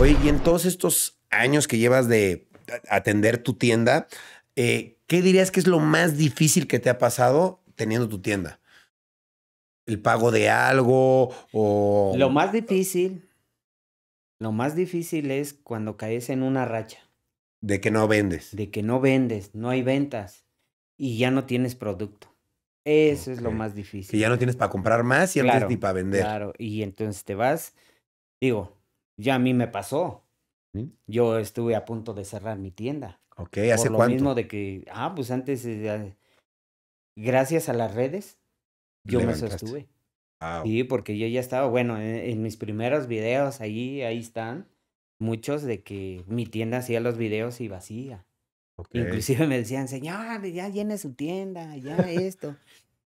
Oye, y en todos estos años que llevas de atender tu tienda, eh, ¿qué dirías que es lo más difícil que te ha pasado teniendo tu tienda? ¿El pago de algo o...? Lo más difícil, lo más difícil es cuando caes en una racha. De que no vendes. De que no vendes, no hay ventas y ya no tienes producto. Eso es lo más difícil. Que ya no tienes para comprar más y antes ni para vender. Claro, y entonces te vas, digo, ya a mí me pasó. Yo estuve a punto de cerrar mi tienda. Ok, ¿hace lo mismo de que, ah, pues antes, eh, gracias a las redes, yo me sostuve. Sí, porque yo ya estaba, bueno, e, en, mis primeros videos ahí, ahí están muchos de que mi tienda hacía los videos y vacía. Inclusive me decían, señor, ya llene su tienda, ya esto.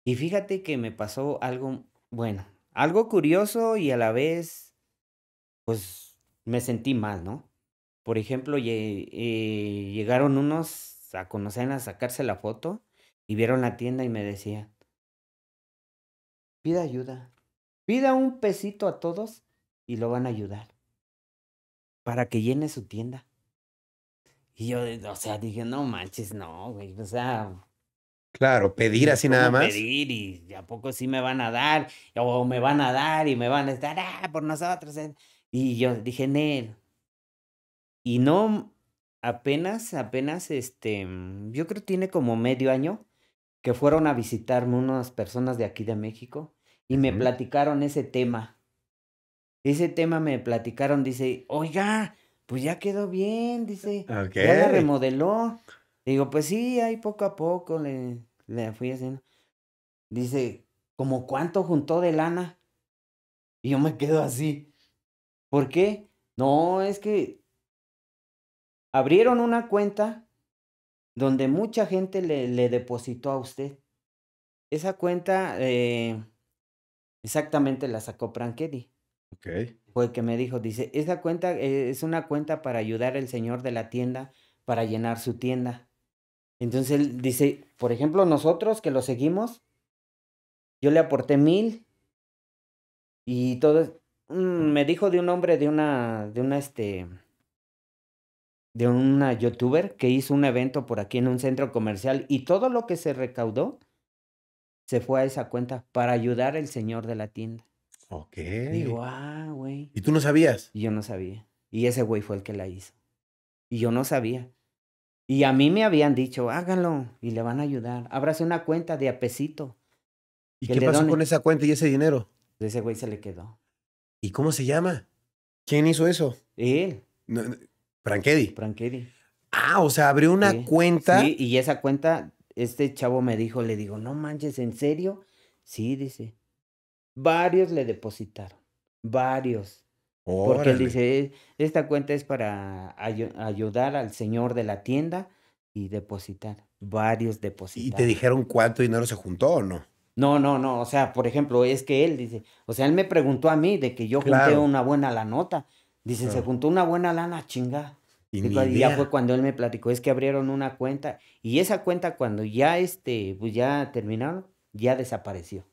y fíjate que me pasó algo, bueno, algo curioso y a la vez, pues me sentí mal, ¿no? Por ejemplo, eh, llegaron unos a conocer, a sacarse la foto y vieron la tienda y me decían, pida ayuda, pida un pesito a todos y lo van a ayudar para que llene su tienda. Y yo, eh, o sea, dije, no manches, no, güey, o sea... Claro, pedir así nada más. Pedir y a poco sí me van a dar, o me van a dar y me van a estar, ah, por nosotros. Eh". Y yo dije, Nel. Y no, apenas, apenas, este, mm, yo creo que tiene como medio año que fueron a visitarme unas personas de aquí de México y me platicaron ese tema. Ese tema me platicaron, dice, oiga, pues ya quedó bien, dice. Ya la remodeló. Digo, pues sí, ahí poco a poco le, le fui haciendo. Dice, ¿como cuánto juntó de lana? Y yo me quedo así. ¿Por qué? No, es que abrieron una cuenta donde mucha gente le, le depositó a usted. Esa cuenta eh, exactamente la sacó fue el que me dijo, dice, esa cuenta eh, es una cuenta para ayudar al señor de la tienda para llenar su tienda. Entonces él dice, por ejemplo, nosotros que lo seguimos, yo le aporté mil y todo, mm, me dijo de un hombre, de una, de una, este, de una youtuber que hizo un evento por aquí en un centro comercial y todo lo que se recaudó se fue a esa cuenta para ayudar al señor de la tienda. Ok. Digo, ah, güey. ¿Y tú no sabías? Y yo no sabía. Y ese güey fue el que la hizo. Y yo no sabía. Y a mí me habían dicho, háganlo y le van a ayudar. Ábrase una cuenta de apesito. ¿Y qué pasó con esa cuenta y ese dinero? Ese güey se le quedó. ¿Y cómo se llama? ¿Quién hizo eso? Él. ¿Franquedi? no, Ah, o sea, abrió una cuenta. y esa cuenta, este chavo me dijo, le digo, no manches, ¿en serio? Sí, dice. Varios le depositaron, varios. Porque él dice, esta cuenta es para ayudar al señor de la tienda y depositar. Varios depositaron. ¿Y te dijeron cuánto dinero se juntó o no? No, no, no. O sea, por ejemplo, es que él dice, o sea, él me preguntó a mí de que yo junté una buena la nota. dice, se juntó una buena lana, chinga. Y, ya fue cuando él me platicó, es que abrieron una cuenta. Y esa cuenta, cuando ya este, pues ya terminaron, ya desapareció.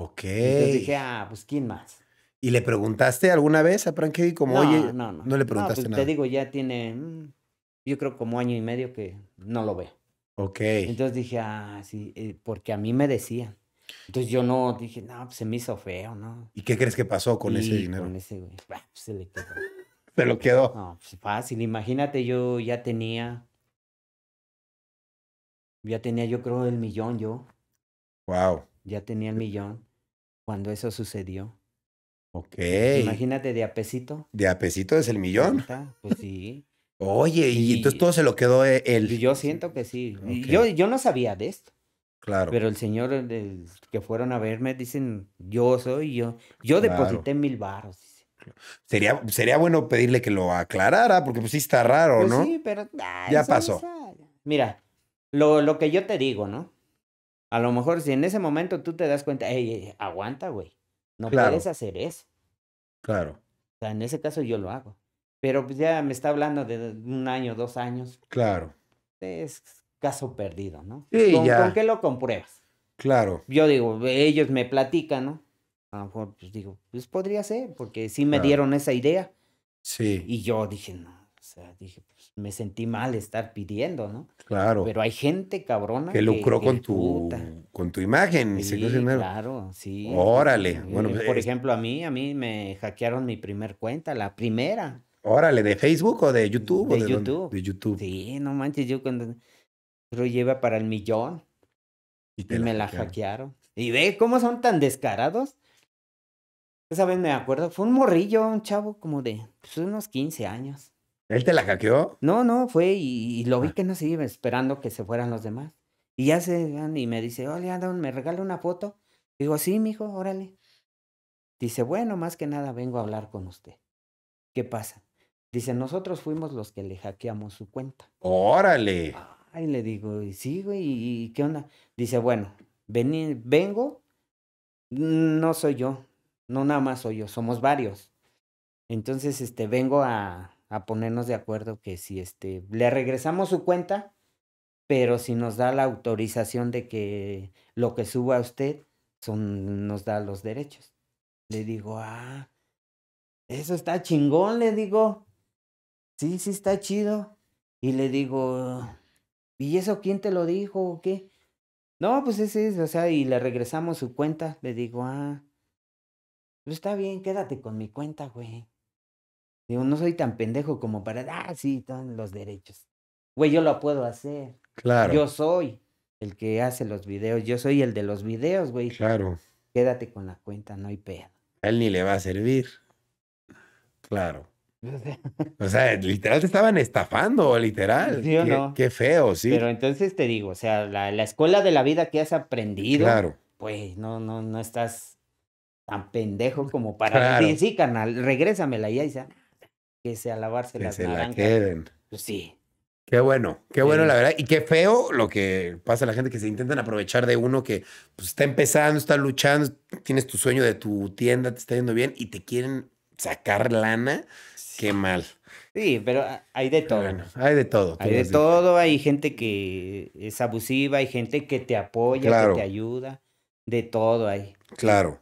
Ok. Entonces dije, ah, pues ¿quién más? ¿Y le preguntaste alguna vez a Frankie como, no, oye, no, no. le preguntaste no, pues, nada? Te digo, ya tiene, mm, yo creo como año y medio que no lo veo. Ok. Entonces dije, ah, sí, eh, porque a mí me decían. Entonces yo no dije, no, pues se me hizo feo, ¿no? ¿Y qué crees que pasó con ese dinero? Con ese, güey, pues, se le quedó. se lo quedó. No, pues fácil. Imagínate, yo ya tenía. Ya tenía, yo creo, el millón, yo. Wow. Ya tenía el millón cuando eso sucedió. Ok. Imagínate de apesito. De apesito es el millón. Pues sí. Oye, y, entonces todo se lo quedó e-, él. Yo siento que sí. Yo, yo no sabía de esto. Claro. Pero el señor que fueron a verme dicen, yo soy yo. Yo deposité mil barros. Sería, sería bueno pedirle que lo aclarara, porque pues sí está raro, pues ¿no? Sí, pero... ya pasó. Mira, lo, lo que yo te digo, ¿no? A lo mejor si en ese momento tú te das cuenta, hey, aguanta, güey. No puedes hacer eso. Claro. O sea, en ese caso yo lo hago. Pero pues, ya me está hablando de un año, dos años. Claro. Es caso perdido, ¿no? Sí, ¿Con, ¿Con qué lo compruebas? Claro. Yo digo, ellos me platican, ¿no? A lo mejor pues digo, pues podría ser, porque sí me dieron esa idea. Sí. Y yo dije, no, sea, dije, pues me sentí mal estar pidiendo, ¿no? Claro. Pero hay gente cabrona que lucró con tu con tu imagen, sí, claro, sí. Órale. Eh, bueno, pues, por ejemplo, a mí a mí me hackearon mi primer cuenta, la primera. Órale, de Facebook o de mm, YouTube? De, YouTube. de YouTube. Sí, no manches, yo cuando lo lleva para el millón y, me la hackearon. Y ve cómo son tan descarados. Esa vez me acuerdo, fue un morrillo, un chavo como de pues, unos 15 años. ¿Él te la hackeó? No, no, fue y, lo vi ah. que no se iba esperando que se fueran los demás. Y ya se van y me dice, oye, Adam, ¿me regala una foto? Digo, sí, mijo, órale. Dice, bueno, más que nada vengo a hablar con usted. ¿Qué pasa? Dice, nosotros fuimos los que le hackeamos su cuenta. Órale. Ay, le digo, y sí, güey, ¿y qué onda? Dice, bueno, ven, vengo, no soy yo, no nada más soy yo, somos varios. Entonces, este, vengo a, a ponernos de acuerdo que si este, le regresamos su cuenta, pero si nos da la autorización de que lo que suba usted son, nos da los derechos. Le digo, ah, eso está chingón, le digo. Sí, sí está chido. Y le digo, ¿y eso quién te lo dijo o qué? No, pues ese es, o sea, y le regresamos su cuenta. Le digo, ah, pues está bien, quédate con mi cuenta, güey. Digo, no soy tan pendejo como para, ah, sí, están los derechos. Güey, yo lo puedo hacer. Claro. Yo soy el que hace los videos, yo soy el de los videos, güey. Claro. Quédate con la cuenta, no hay pedo. A él ni le va a servir. Claro. o sea, literal te estaban estafando, literal. o qué, qué, feo, sí. Pero entonces te digo, o sea, la, escuela de la vida que has aprendido, claro. pues no, no, no estás tan pendejo como para sí, canal, regrésamela ya que se que La queden. Pues sí. Qué bueno, qué bueno, la verdad. Y qué feo lo que pasa a la gente que se intentan aprovechar de uno que pues, está empezando, está luchando, tienes tu sueño de tu tienda, te está yendo bien y te quieren sacar lana. Qué mal. Sí, pero hay de todo. hay de todo. Hay de todo, hay gente que es abusiva, hay gente que te apoya, que te ayuda, de todo hay. Claro.